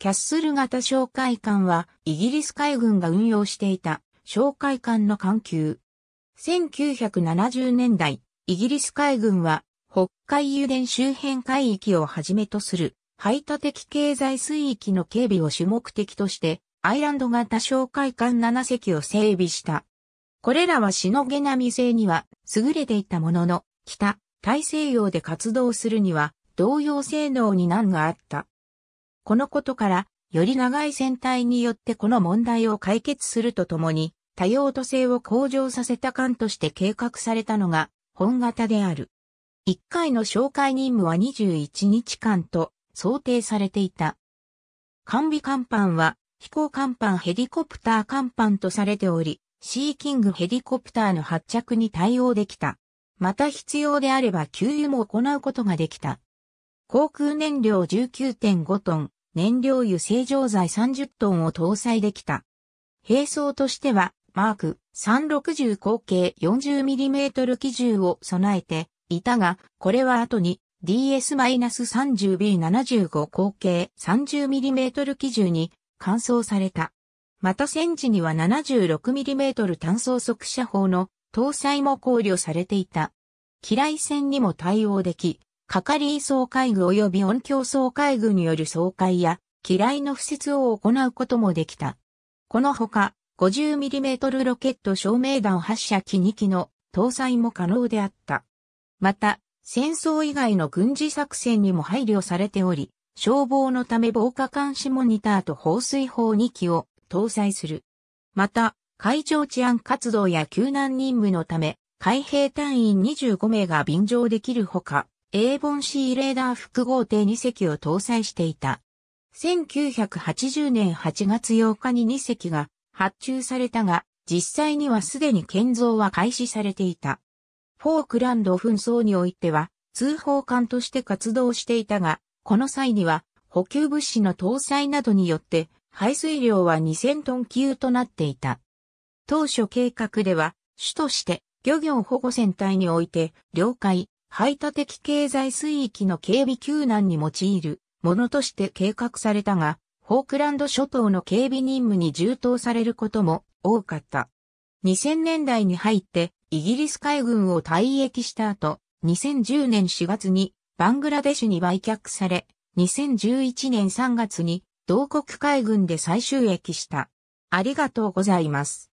キャッスル型哨戒艦はイギリス海軍が運用していた哨戒艦の艦級。1970年代、イギリス海軍は北海油田周辺海域をはじめとする排他的経済水域の警備を主目的としてアイランド型哨戒艦7隻を整備した。これらはしのげなみ性には優れていたものの、北、大西洋で活動するには同様性能に難があった。このことから、より長い船体によってこの問題を解決するとともに、多用途性を向上させた艦として計画されたのが、本型である。1回の紹介任務は21日間と想定されていた。完備甲板は、飛行甲板ヘリコプター甲板とされており、シーキングヘリコプターの発着に対応できた。また必要であれば給油も行うことができた。航空燃料19.5トン、燃料油清浄剤30トンを搭載できた。並走としては、マーク360口径 40mm 機銃を備えていたが、これは後に DS-30B75 口径 30mm 機銃に換装された。また戦時には 76mm 単装速射砲の搭載も考慮されていた。機雷戦にも対応でき、係総会具及び音響総会具による総会や、機雷の不設を行うこともできた。このほか、50mm ロケット照明弾発射機2機の搭載も可能であった。また、戦争以外の軍事作戦にも配慮されており、消防のため防火監視モニターと放水砲2機を搭載する。また、海上治安活動や救難任務のため、海兵隊員25名が便乗できるほか、A ボン C レーダー複合艇2隻を搭載していた。1980年8月8日に2隻が発注されたが、実際にはすでに建造は開始されていた。フォークランド紛争においては、通報艦として活動していたが、この際には補給物資の搭載などによって排水量は2000トン級となっていた。当初計画では、主として漁業保護船体において、領海、排他的経済水域の警備救難に用いるものとして計画されたが、フォークランド諸島の警備任務に充当されることも多かった。2000年代に入ってイギリス海軍を退役した後、2010年4月にバングラデシュに売却され、2011年3月に同国海軍で再収益した。ありがとうございます。